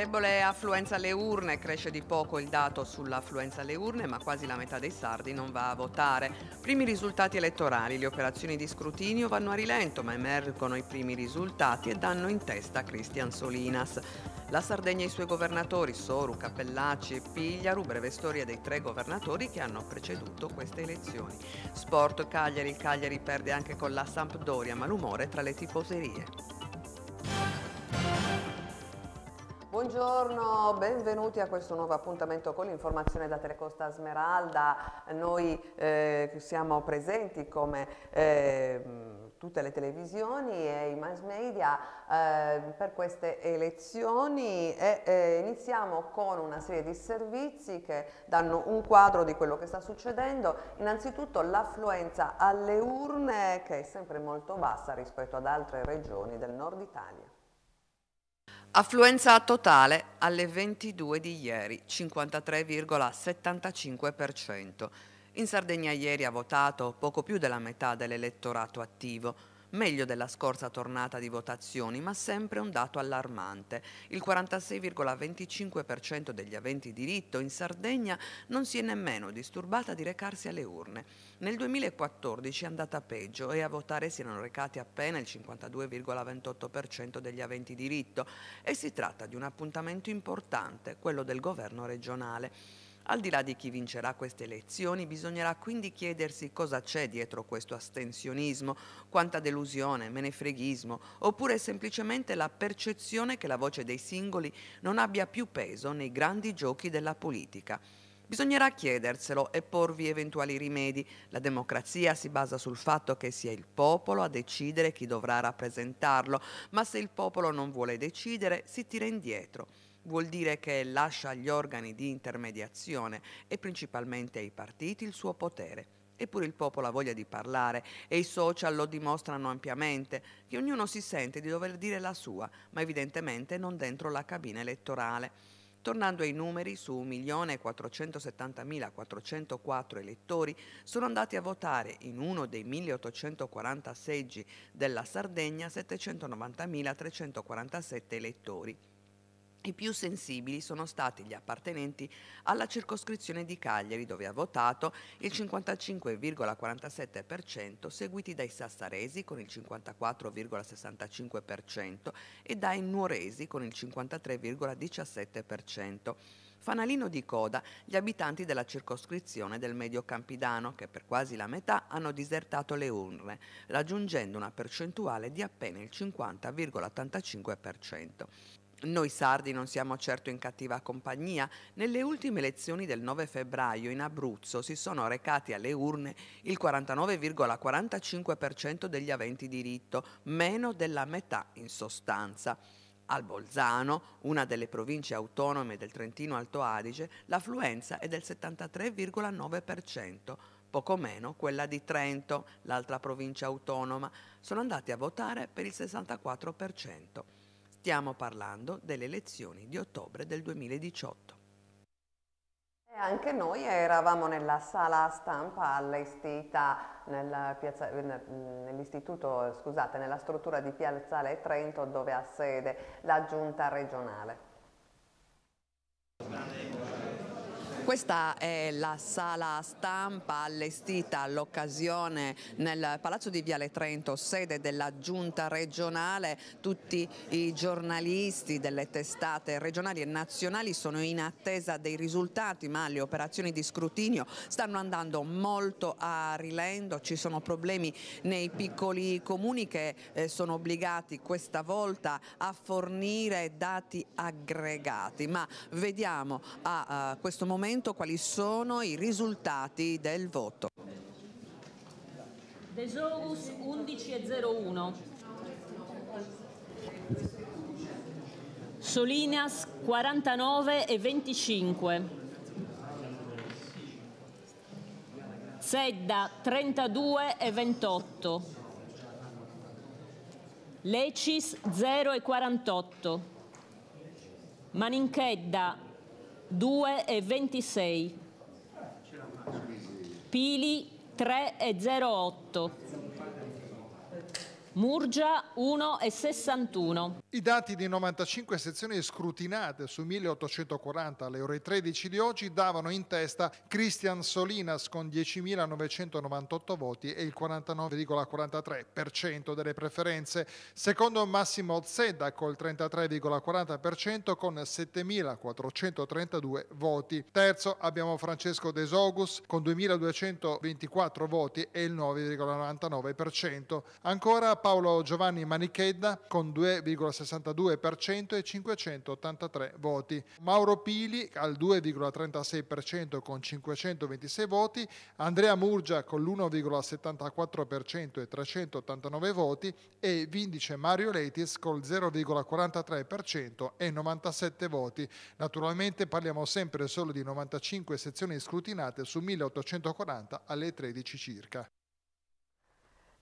Debole affluenza alle urne, cresce di poco il dato sull'affluenza alle urne, ma quasi la metà dei sardi non va a votare. Primi risultati elettorali, le operazioni di scrutinio vanno a rilento, ma emergono i primi risultati e danno in testa Cristian Solinas. La Sardegna e i suoi governatori, Soru, Cappellacci e Pigliaru, breve storia dei tre governatori che hanno preceduto queste elezioni. Sport Cagliari, Cagliari perde anche con la Sampdoria, ma l'umore tra le tifoserie. Buongiorno, benvenuti a questo nuovo appuntamento con l'informazione da Telecosta Smeralda. Noi eh, siamo presenti come eh, tutte le televisioni e i mass media eh, per queste elezioni e eh, iniziamo con una serie di servizi che danno un quadro di quello che sta succedendo. Innanzitutto l'affluenza alle urne che è sempre molto bassa rispetto ad altre regioni del nord Italia. Affluenza totale alle 22 di ieri, 53,75%. In Sardegna ieri ha votato poco più della metà dell'elettorato attivo, meglio della scorsa tornata di votazioni, ma sempre un dato allarmante. Il 46,25% degli aventi diritto in Sardegna non si è nemmeno disturbata di recarsi alle urne. Nel 2014 è andata peggio e a votare si erano recati appena il 52,28% degli aventi diritto e si tratta di un appuntamento importante, quello del governo regionale. Al di là di chi vincerà queste elezioni, bisognerà quindi chiedersi cosa c'è dietro questo astensionismo, quanta delusione, menefreghismo, oppure semplicemente la percezione che la voce dei singoli non abbia più peso nei grandi giochi della politica. Bisognerà chiederselo e porvi eventuali rimedi. La democrazia si basa sul fatto che sia il popolo a decidere chi dovrà rappresentarlo, ma se il popolo non vuole decidere si tira indietro. Vuol dire che lascia agli organi di intermediazione e principalmente ai partiti il suo potere. Eppure il popolo ha voglia di parlare e i social lo dimostrano ampiamente, che ognuno si sente di dover dire la sua, ma evidentemente non dentro la cabina elettorale. Tornando ai numeri, su 1.470.404 elettori sono andati a votare in uno dei 1.840 seggi della Sardegna 790.347 elettori. I più sensibili sono stati gli appartenenti alla circoscrizione di Cagliari, dove ha votato il 55,47%, seguiti dai sassaresi con il 54,65% e dai nuoresi con il 53,17%. Fanalino di coda gli abitanti della circoscrizione del Medio Campidano, che per quasi la metà hanno disertato le urne, raggiungendo una percentuale di appena il 50,85%. Noi sardi non siamo certo in cattiva compagnia. Nelle ultime elezioni del 9 febbraio in Abruzzo si sono recati alle urne il 49,45% degli aventi diritto, meno della metà in sostanza. Al Bolzano, una delle province autonome del Trentino Alto Adige, l'affluenza è del 73,9%, poco meno quella di Trento, l'altra provincia autonoma. Sono andati a votare per il 64%. Stiamo parlando delle elezioni di ottobre del 2018. E anche noi eravamo nella sala stampa allestita nella nell'istituto, scusate, nella struttura di Piazzale Trento dove ha sede la giunta regionale. Questa è la sala stampa allestita all'occasione nel Palazzo di Viale Trento, sede della giunta regionale. Tutti i giornalisti delle testate regionali e nazionali sono in attesa dei risultati, ma le operazioni di scrutinio stanno andando molto a rilento. Ci sono problemi nei piccoli comuni che eh, sono obbligati questa volta a fornire dati aggregati. Ma vediamo a questo momento momento quali sono i risultati del voto. Desorus 11.01 Solinas 49.25 Sedda 32.28 Lecis 0.48 Maninchedda 2 e 26. Pili 3 e 08. Murgia 1,61. I dati di 95 sezioni scrutinate su 1840 alle ore 13 di oggi davano in testa Christian Solinas con 10.998 voti e il 49,43% delle preferenze, secondo Massimo Zedda col 33,40% con 7.432 voti. Terzo abbiamo Francesco Desogus con 2.224 voti e il 9,99%. Ancora Paolo Giovanni Giovanni Manichedda con 2,62% e 583 voti. Mauro Pili al 2,36% con 526 voti, Andrea Murgia con l'1,74% e 389 voti e vindice Mario Letis col 0,43% e 97 voti. Naturalmente parliamo sempre solo di 95 sezioni scrutinate su 1840 alle 13 circa.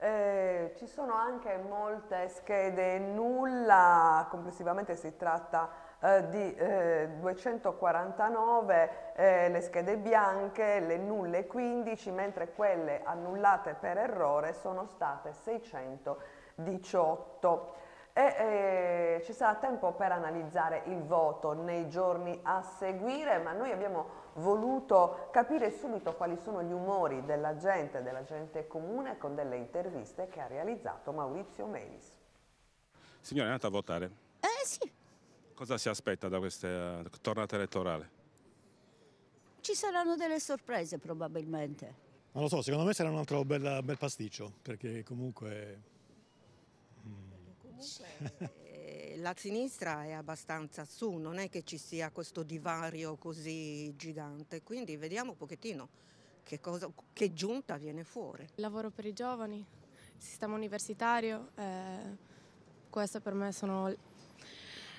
Eh, ci sono anche molte schede, nulla, complessivamente si tratta eh, di eh, 249 eh, le schede bianche, le nulle 15, mentre quelle annullate per errore sono state 618 e eh, ci sarà tempo per analizzare il voto nei giorni a seguire, ma noi abbiamo voluto capire subito quali sono gli umori della gente, della gente comune, con delle interviste che ha realizzato Maurizio Melis. Signora, è andata a votare? Eh sì. Cosa si aspetta da questa tornata elettorale? Ci saranno delle sorprese probabilmente. Non lo so, secondo me sarà un altro bel, bel pasticcio, perché comunque comunque eh, la sinistra è abbastanza su, non è che ci sia questo divario così gigante, quindi vediamo un pochettino che, cosa, che giunta viene fuori. Lavoro per i giovani, sistema universitario, eh, queste per me sono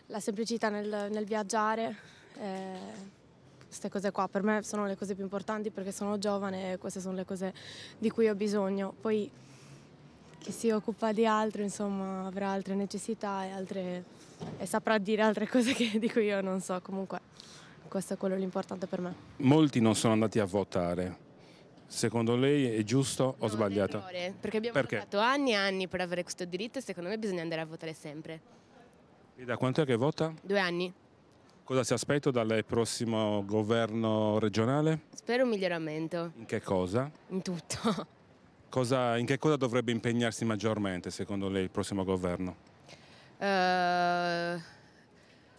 la semplicità nel, nel viaggiare, eh, queste cose qua per me sono le cose più importanti perché sono giovane e queste sono le cose di cui ho bisogno. Poi, chi si occupa di altro insomma avrà altre necessità e, altre, e saprà dire altre cose che, di cui io non so comunque questo è quello l'importante per me. Molti non sono andati a votare. Secondo lei è giusto o sbagliato? Errore, perché abbiamo fatto anni e anni per avere questo diritto e secondo me bisogna andare a votare sempre. E da quanto è che vota? Due anni. Cosa si aspetta dal prossimo governo regionale? Spero un miglioramento. In che cosa? In tutto. cosa, in che cosa dovrebbe impegnarsi maggiormente secondo lei il prossimo governo? Uh,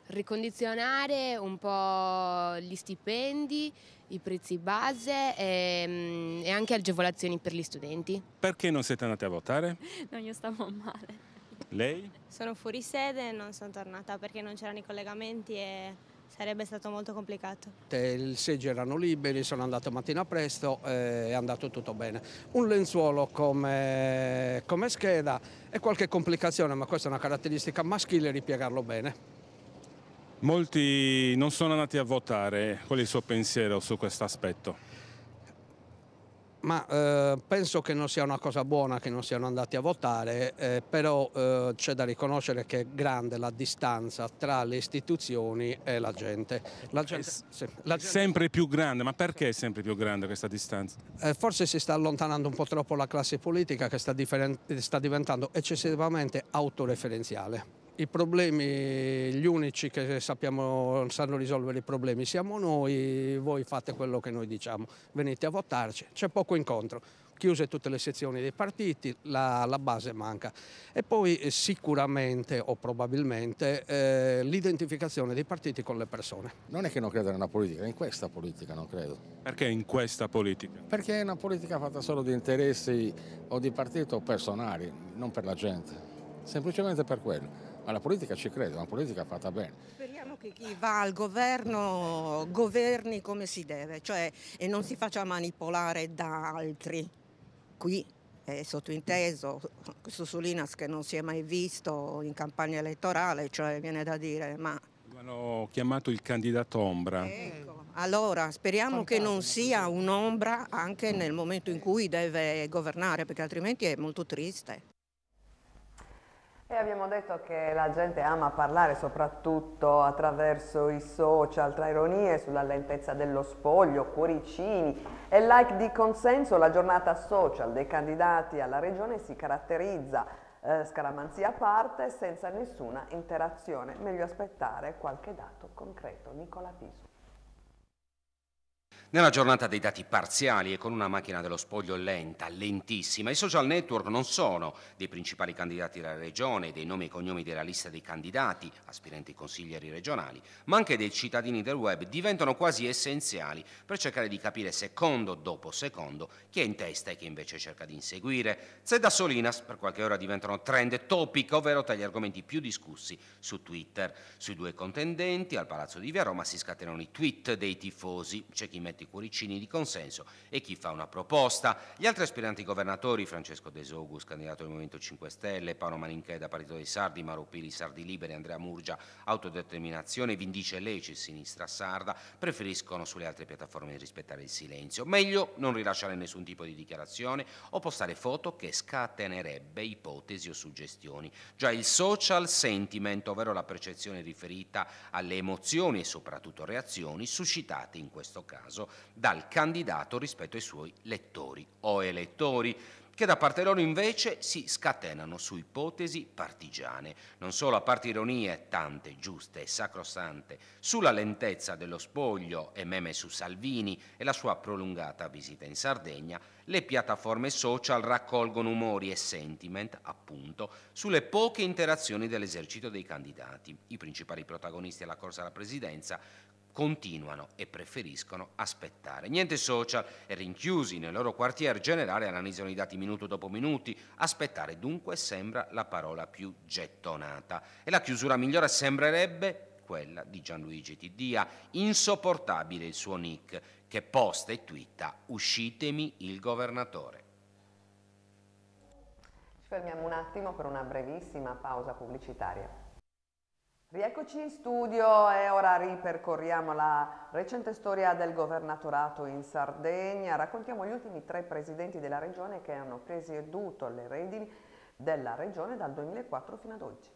ricondizionare un po' gli stipendi, i prezzi base e, mm, e, anche agevolazioni per gli studenti. Perché non siete andate a votare? No, io stavo male. Lei? Sono fuori sede e non sono tornata perché non c'erano i collegamenti e sarebbe stato molto complicato. I seggi erano liberi, sono andato mattina presto, eh, è andato tutto bene. Un lenzuolo come, come scheda e qualche complicazione, ma questa è una caratteristica maschile, ripiegarlo bene. Molti non sono andati a votare, qual è il suo pensiero su questo aspetto? ma eh, penso che non sia una cosa buona che non siano andati a votare, eh, però eh, c'è da riconoscere che è grande la distanza tra le istituzioni e la gente. La gente, è la gente... sempre più grande, ma perché è sempre più grande questa distanza? Eh, forse si sta allontanando un po' troppo la classe politica che sta, differen- sta diventando eccessivamente autoreferenziale i problemi, gli unici che sappiamo, sanno risolvere i problemi siamo noi, voi fate quello che noi diciamo, venite a votarci, c'è poco incontro. Chiuse tutte le sezioni dei partiti, la, la base manca. E poi eh, sicuramente o probabilmente eh, l'identificazione dei partiti con le persone. Non è che non credo nella politica, in questa politica non credo. Perché in questa politica? Perché è una politica fatta solo di interessi o di partito o personali, non per la gente. Semplicemente per quello alla politica ci credo, è una politica fatta bene. Speriamo che chi va al governo governi come si deve, cioè e non si faccia manipolare da altri. Qui è sottointeso, Susulinas che non si è mai visto in campagna elettorale, cioè viene da dire ma... Lo hanno chiamato il candidato ombra. Ecco, allora speriamo Fantasma. che non sia un'ombra anche nel momento in cui deve governare, perché altrimenti è molto triste. E abbiamo detto che la gente ama parlare soprattutto attraverso i social, tra ironie sulla lentezza dello spoglio, cuoricini e like di consenso, la giornata social dei candidati alla regione si caratterizza eh, scaramanzia a parte senza nessuna interazione. Meglio aspettare qualche dato concreto. Nicola Piso. Nella giornata dei dati parziali e con una macchina dello spoglio lenta, lentissima, i social network non sono dei principali candidati della regione, dei nomi e cognomi della lista dei candidati, aspirenti consiglieri regionali, ma anche dei cittadini del web diventano quasi essenziali per cercare di capire secondo dopo secondo chi è in testa e chi invece cerca di inseguire. Zedda Solinas per qualche ora diventano trend topic, ovvero tra gli argomenti più discussi su Twitter. Sui due contendenti al Palazzo di Via Roma si scatenano i tweet dei tifosi, c'è chi mette cosiddetti cuoricini di consenso e chi fa una proposta. Gli altri aspiranti governatori, Francesco Desogus, candidato del Movimento 5 Stelle, Paolo Maninchè da Partito dei Sardi, Mauro Piri, Sardi Liberi, Andrea Murgia, Autodeterminazione, Vindice Lecce, Sinistra Sarda, preferiscono sulle altre piattaforme rispettare il silenzio. Meglio non rilasciare nessun tipo di dichiarazione o postare foto che scatenerebbe ipotesi o suggestioni. Già il social sentiment, ovvero la percezione riferita alle emozioni e soprattutto reazioni suscitate in questo caso dal candidato rispetto ai suoi lettori o elettori che da parte loro invece si scatenano su ipotesi partigiane, non solo a parte ironie tante, giuste e sacrosante, sulla lentezza dello spoglio e meme su Salvini e la sua prolungata visita in Sardegna, le piattaforme social raccolgono umori e sentiment, appunto, sulle poche interazioni dell'esercito dei candidati. I principali protagonisti alla corsa alla presidenza continuano e preferiscono aspettare. Niente social e rinchiusi nel loro quartier generale analizzano i dati minuto dopo minuto. Aspettare dunque sembra la parola più gettonata e la chiusura migliore sembrerebbe quella di Gianluigi Tidia. insopportabile il suo nick che posta e twitta uscitemi il governatore. Ci fermiamo un attimo per una brevissima pausa pubblicitaria. Rieccoci in studio e ora ripercorriamo la recente storia del governatorato in Sardegna. Raccontiamo gli ultimi tre presidenti della regione che hanno presieduto le redini della regione dal 2004 fino ad oggi.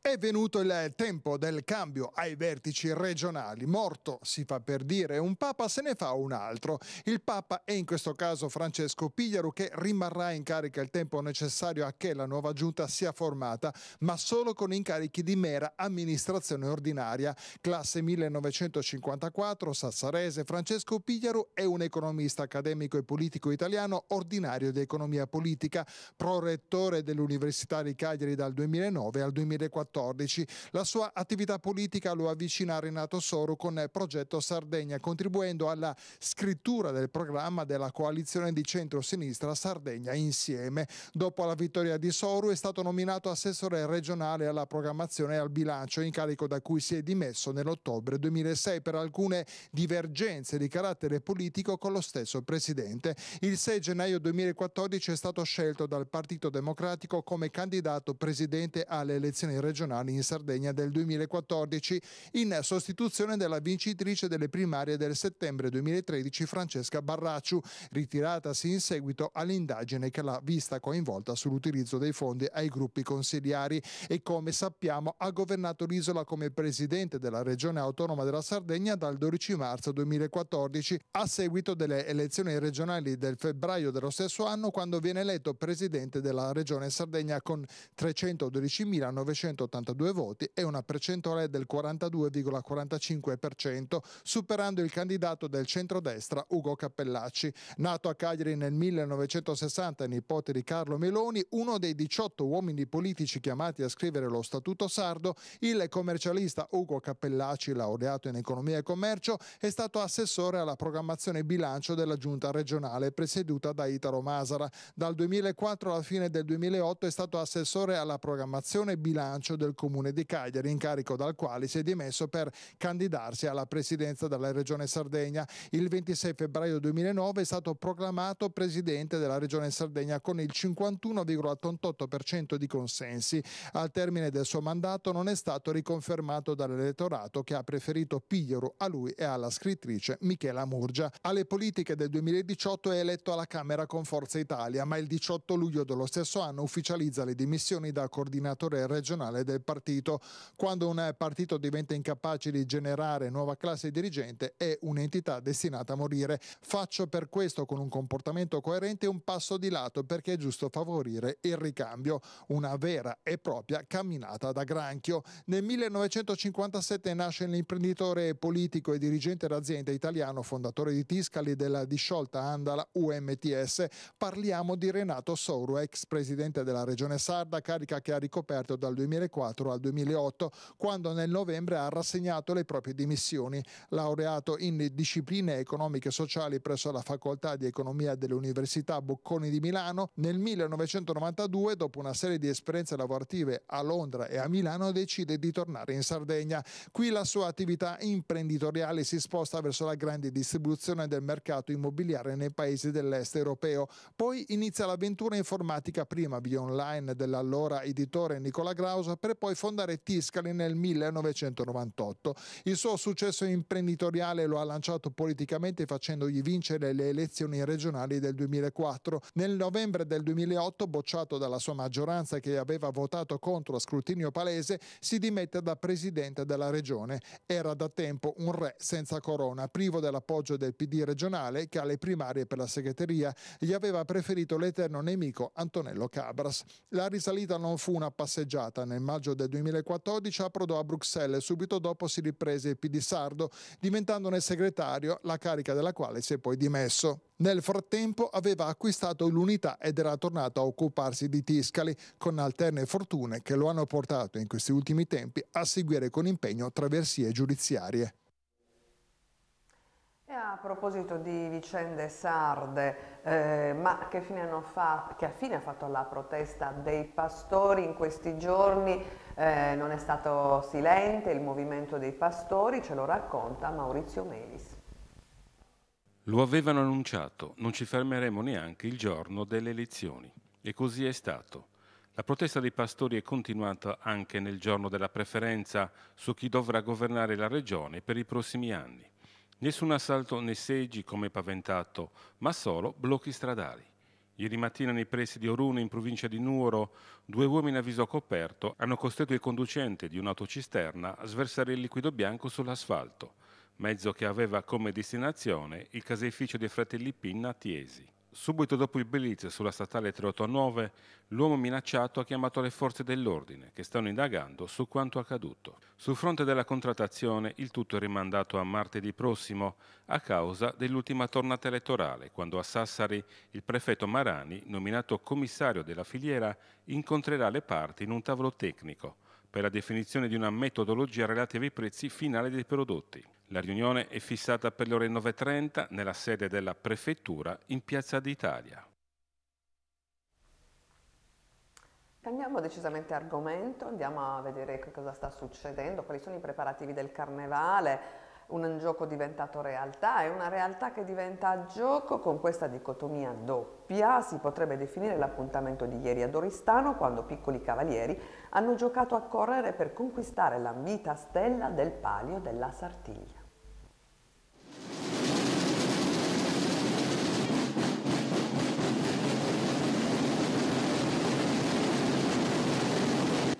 È venuto il tempo del cambio ai vertici regionali. Morto, si fa per dire, un papa se ne fa un altro. Il papa è in questo caso Francesco Pigliaru che rimarrà in carica il tempo necessario a che la nuova giunta sia formata, ma solo con incarichi di mera amministrazione ordinaria. Classe 1954, Sassarese, Francesco Pigliaru è un economista accademico e politico italiano ordinario di economia politica, prorettore dell'Università di Cagliari dal 2009 al 2014 2014. La sua attività politica lo avvicina a Renato Soru con Progetto Sardegna, contribuendo alla scrittura del programma della coalizione di centro-sinistra Sardegna Insieme. Dopo la vittoria di Soru è stato nominato assessore regionale alla programmazione e al bilancio, incarico da cui si è dimesso nell'ottobre 2006 per alcune divergenze di carattere politico con lo stesso presidente. Il 6 gennaio 2014 è stato scelto dal Partito Democratico come candidato presidente alle elezioni regionali regionali in Sardegna del 2014 in sostituzione della vincitrice delle primarie del settembre 2013 Francesca Barracciu, ritiratasi in seguito all'indagine che l'ha vista coinvolta sull'utilizzo dei fondi ai gruppi consigliari e come sappiamo ha governato l'isola come presidente della regione autonoma della Sardegna dal 12 marzo 2014 a seguito delle elezioni regionali del febbraio dello stesso anno quando viene eletto presidente della regione Sardegna con 312.900 182 voti e una percentuale del 42,45%, superando il candidato del centrodestra Ugo Cappellacci. Nato a Cagliari nel 1960, nipote di Carlo Meloni, uno dei 18 uomini politici chiamati a scrivere lo Statuto sardo, il commercialista Ugo Cappellacci, laureato in economia e commercio, è stato assessore alla programmazione bilancio della giunta regionale presieduta da Italo Masara. Dal 2004 alla fine del 2008 è stato assessore alla programmazione bilancio del comune di Cagliari, incarico dal quale si è dimesso per candidarsi alla presidenza della regione Sardegna. Il 26 febbraio 2009 è stato proclamato presidente della regione Sardegna con il 51,88% di consensi. Al termine del suo mandato non è stato riconfermato dall'elettorato che ha preferito Pigliero a lui e alla scrittrice Michela Murgia. Alle politiche del 2018 è eletto alla Camera con Forza Italia, ma il 18 luglio dello stesso anno ufficializza le dimissioni da coordinatore regionale del partito. Quando un partito diventa incapace di generare nuova classe dirigente è un'entità destinata a morire. Faccio per questo con un comportamento coerente un passo di lato perché è giusto favorire il ricambio, una vera e propria camminata da granchio. Nel 1957 nasce l'imprenditore politico e dirigente d'azienda italiano, fondatore di Tiscali della disciolta Andala UMTS. Parliamo di Renato Souro, ex presidente della regione sarda, carica che ha ricoperto dal 2015 2004 al 2008, quando nel novembre ha rassegnato le proprie dimissioni. Laureato in discipline economiche e sociali presso la Facoltà di Economia dell'Università Bocconi di Milano, nel 1992, dopo una serie di esperienze lavorative a Londra e a Milano, decide di tornare in Sardegna. Qui la sua attività imprenditoriale si sposta verso la grande distribuzione del mercato immobiliare nei paesi dell'est europeo. Poi inizia l'avventura informatica prima via online dell'allora editore Nicola Grausa per poi fondare Tiscali nel 1998. Il suo successo imprenditoriale lo ha lanciato politicamente facendogli vincere le elezioni regionali del 2004. Nel novembre del 2008, bocciato dalla sua maggioranza che aveva votato contro a scrutinio palese, si dimette da presidente della regione. Era da tempo un re senza corona, privo dell'appoggio del PD regionale che alle primarie per la segreteria gli aveva preferito l'eterno nemico Antonello Cabras. La risalita non fu una passeggiata nel mar maggio del 2014 approdò a Bruxelles e subito dopo si riprese il PD sardo, diventandone segretario, la carica della quale si è poi dimesso. Nel frattempo aveva acquistato l'unità ed era tornato a occuparsi di Tiscali, con alterne fortune che lo hanno portato in questi ultimi tempi a seguire con impegno traversie giudiziarie. E a proposito di vicende sarde, eh, ma che fine, fa, che fine, ha fatto la protesta dei pastori in questi giorni? Eh, non è stato silente il movimento dei pastori, ce lo racconta Maurizio Melis. Lo avevano annunciato, non ci fermeremo neanche il giorno delle elezioni. E così è stato. La protesta dei pastori è continuata anche nel giorno della preferenza su chi dovrà governare la regione per i prossimi anni. Nessun assalto nei seggi come paventato, ma solo blocchi stradali. Ieri mattina nei pressi di Oruno, in provincia di Nuoro, due uomini a viso coperto hanno costretto il conducente di un'autocisterna a sversare il liquido bianco sull'asfalto, mezzo che aveva come destinazione il caseificio dei fratelli Pinna a Tiesi. Subito dopo il blitz sulla statale 389, l'uomo minacciato ha chiamato le forze dell'ordine, che stanno indagando su quanto accaduto. Sul fronte della contrattazione, il tutto è rimandato a martedì prossimo a causa dell'ultima tornata elettorale, quando a Sassari il prefetto Marani, nominato commissario della filiera, incontrerà le parti in un tavolo tecnico per la definizione di una metodologia relativa ai prezzi finali dei prodotti. La riunione è fissata per le ore 9.30 nella sede della Prefettura in Piazza d'Italia. Cambiamo decisamente argomento, andiamo a vedere che cosa sta succedendo, quali sono i preparativi del carnevale un gioco diventato realtà, e una realtà che diventa gioco con questa dicotomia doppia, si potrebbe definire l'appuntamento di ieri a Doristano quando piccoli cavalieri hanno giocato a correre per conquistare l'ambita stella del palio della Sartiglia.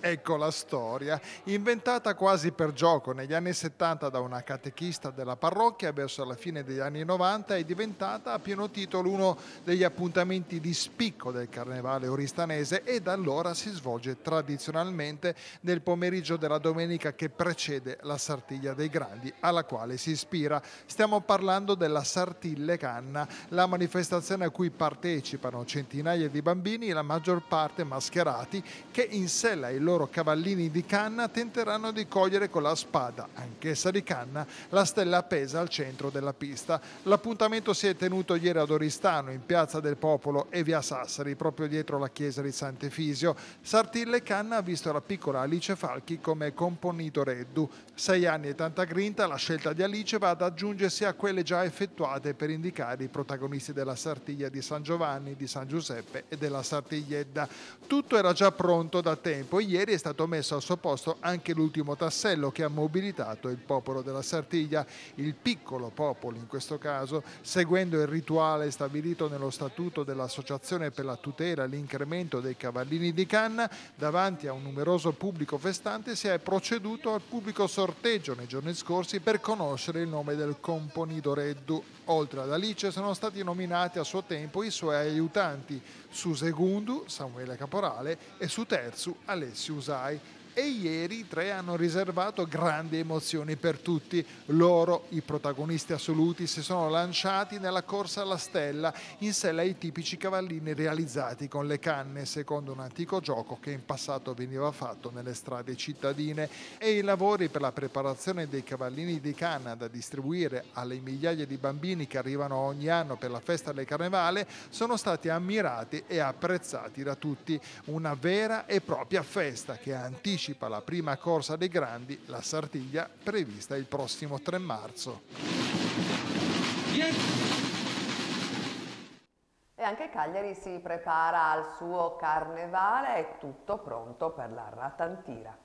Ecco la storia, inventata quasi per gioco negli anni 70 da una catechista della parrocchia verso la fine degli anni 90 è diventata a pieno titolo uno degli appuntamenti di spicco del carnevale oristanese e da allora si svolge tradizionalmente nel pomeriggio della domenica che precede la Sartiglia dei Grandi alla quale si ispira. Stiamo parlando della Sartille Canna, la manifestazione a cui partecipano centinaia di bambini, la maggior parte mascherati, che in sella il loro loro cavallini di canna tenteranno di cogliere con la spada, anch'essa di canna, la stella appesa al centro della pista. L'appuntamento si è tenuto ieri ad Oristano, in Piazza del Popolo e via Sassari, proprio dietro la chiesa di Sant'Efisio. Sartille Canna ha visto la piccola Alice Falchi come componito reddu. Sei anni e tanta grinta, la scelta di Alice va ad aggiungersi a quelle già effettuate per indicare i protagonisti della Sartiglia di San Giovanni, di San Giuseppe e della Sartigliedda. Tutto era già pronto da tempo. Ieri ieri è stato messo al suo posto anche l'ultimo tassello che ha mobilitato il popolo della Sartiglia, il piccolo popolo in questo caso, seguendo il rituale stabilito nello statuto dell'Associazione per la tutela e l'incremento dei cavallini di canna, davanti a un numeroso pubblico festante si è proceduto al pubblico sorteggio nei giorni scorsi per conoscere il nome del componido Reddu. Oltre ad Alice sono stati nominati a suo tempo i suoi aiutanti su Segundu, Samuele Caporale e su Terzu Alessio usai e ieri i tre hanno riservato grandi emozioni per tutti. Loro, i protagonisti assoluti, si sono lanciati nella corsa alla stella in sella ai tipici cavallini realizzati con le canne, secondo un antico gioco che in passato veniva fatto nelle strade cittadine e i lavori per la preparazione dei cavallini di canna da distribuire alle migliaia di bambini che arrivano ogni anno per la festa del carnevale sono stati ammirati e apprezzati da tutti. Una vera e propria festa che anticipa anticipa la prima corsa dei grandi, la Sartiglia, prevista il prossimo 3 marzo. E anche Cagliari si prepara al suo carnevale, è tutto pronto per la ratantira.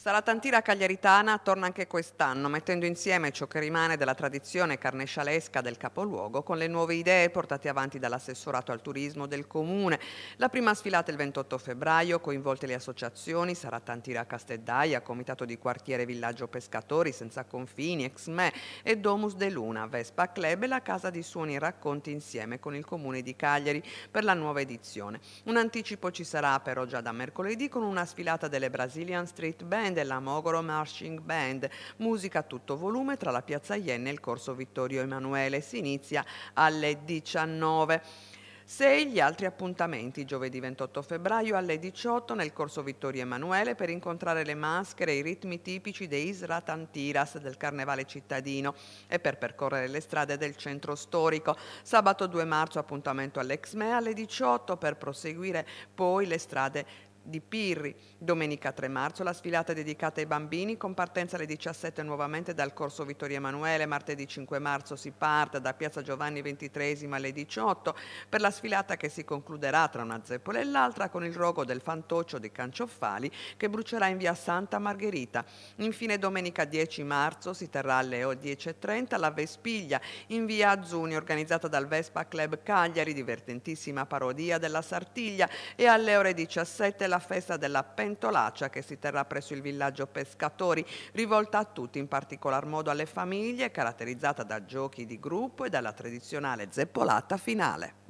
Tantira Cagliaritana torna anche quest'anno, mettendo insieme ciò che rimane della tradizione carnescialesca del capoluogo con le nuove idee portate avanti dall'assessorato al turismo del comune. La prima sfilata il 28 febbraio, coinvolte le associazioni Tantira Casteddaia, Comitato di Quartiere Villaggio Pescatori Senza Confini, Exme e Domus de Luna, Vespa Club e la Casa di Suoni e Racconti insieme con il comune di Cagliari per la nuova edizione. Un anticipo ci sarà però già da mercoledì con una sfilata delle Brazilian Street Band Band e la Mogoro Marching Band. Musica a tutto volume tra la Piazza Ienne e il Corso Vittorio Emanuele. Si inizia alle 19. 6 gli altri appuntamenti giovedì 28 febbraio alle 18 nel corso Vittorio Emanuele per incontrare le maschere e i ritmi tipici dei Sratantiras del carnevale cittadino e per percorrere le strade del centro storico. Sabato 2 marzo appuntamento all'Exme alle 18 per proseguire poi le strade di Pirri. Domenica 3 marzo la sfilata è dedicata ai bambini con partenza alle 17 nuovamente dal corso Vittorio Emanuele. Martedì 5 marzo si parte da Piazza Giovanni XXIII alle 18 per la sfilata che si concluderà tra una zeppola e l'altra con il rogo del fantoccio di Cancioffali che brucerà in via Santa Margherita. Infine domenica 10 marzo si terrà alle 10.30 la Vespiglia in via Azzuni organizzata dal Vespa Club Cagliari, divertentissima parodia della Sartiglia e alle ore 17 la la festa della pentolaccia che si terrà presso il villaggio Pescatori, rivolta a tutti, in particolar modo alle famiglie, caratterizzata da giochi di gruppo e dalla tradizionale zeppolata finale.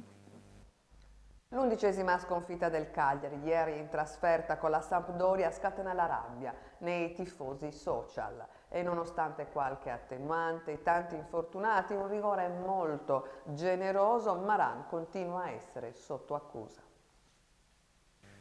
L'undicesima sconfitta del Cagliari, ieri in trasferta con la Sampdoria, scatena la rabbia nei tifosi social. E nonostante qualche attenuante, tanti infortunati, un rigore molto generoso, Maran continua a essere sotto accusa.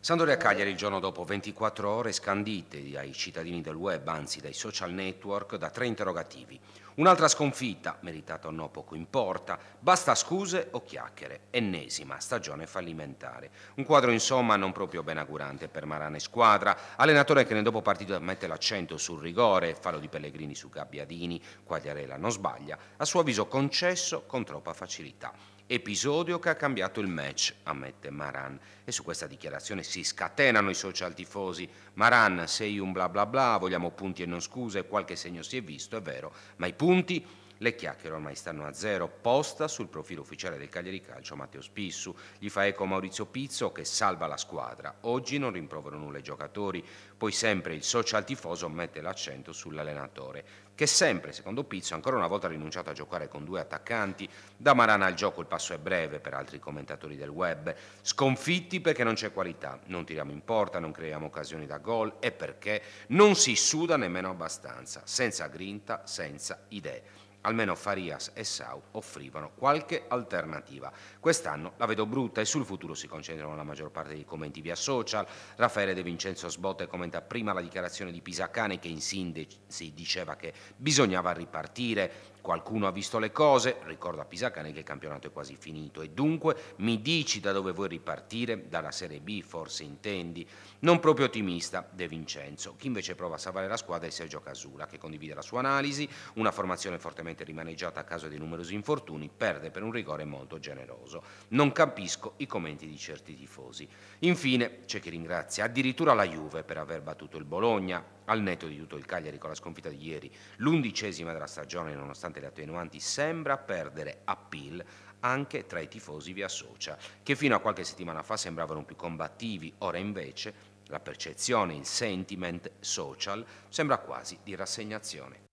Sandore a Cagliari il giorno dopo 24 ore scandite dai cittadini del web, anzi dai social network, da tre interrogativi. Un'altra sconfitta, meritata o no poco importa, basta scuse o chiacchiere, ennesima stagione fallimentare. Un quadro insomma non proprio benaugurante per Marane Squadra, allenatore che nel dopo partita mette l'accento sul rigore, fallo di Pellegrini su Gabbiadini, Quagliarella non sbaglia, a suo avviso concesso con troppa facilità episodio che ha cambiato il match, ammette Maran. E su questa dichiarazione si scatenano i social tifosi. Maran, sei un bla bla bla, vogliamo punti e non scuse, qualche segno si è visto, è vero, ma i punti... Le chiacchiere ormai stanno a zero, posta sul profilo ufficiale del Cagliari Calcio Matteo Spissu. Gli fa eco Maurizio Pizzo che salva la squadra. Oggi non rimprovero nulla i giocatori, poi sempre il social tifoso mette l'accento sull'allenatore che sempre, secondo Pizzo, ancora una volta ha rinunciato a giocare con due attaccanti. Da Marana al gioco il passo è breve per altri commentatori del web. Sconfitti perché non c'è qualità, non tiriamo in porta, non creiamo occasioni da gol e perché non si suda nemmeno abbastanza, senza grinta, senza idee. Almeno Farias e Sau offrivano qualche alternativa. Quest'anno la vedo brutta e sul futuro si concentrano la maggior parte dei commenti via social. Raffaele De Vincenzo Sbotte commenta prima la dichiarazione di Pisacane che in sindeci diceva che bisognava ripartire, Qualcuno ha visto le cose, ricorda Pisacane che il campionato è quasi finito e dunque mi dici da dove vuoi ripartire, dalla Serie B forse intendi. Non proprio ottimista De Vincenzo, chi invece prova a salvare la squadra è Sergio Casula che condivide la sua analisi, una formazione fortemente rimaneggiata a causa dei numerosi infortuni, perde per un rigore molto generoso. Non capisco i commenti di certi tifosi. Infine c'è chi ringrazia addirittura la Juve per aver battuto il Bologna, al netto di tutto il Cagliari con la sconfitta di ieri, l'undicesima della stagione nonostante le attenuanti, sembra perdere appeal anche tra i tifosi via social, che fino a qualche settimana fa sembravano più combattivi, ora invece la percezione, il sentiment social sembra quasi di rassegnazione.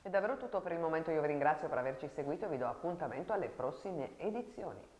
È davvero tutto per il momento, io vi ringrazio per averci seguito e vi do appuntamento alle prossime edizioni.